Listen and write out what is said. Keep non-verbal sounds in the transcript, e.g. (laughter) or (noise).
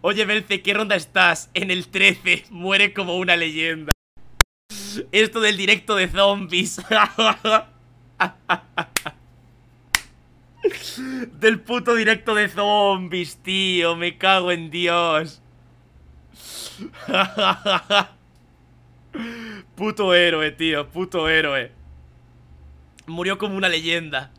Oye, Belce, ¿qué ronda estás? En el 13, muere como una leyenda. Esto del directo de zombies. (laughs) del puto directo de zombies, tío. Me cago en Dios. (laughs) puto héroe, tío. Puto héroe. Murió como una leyenda.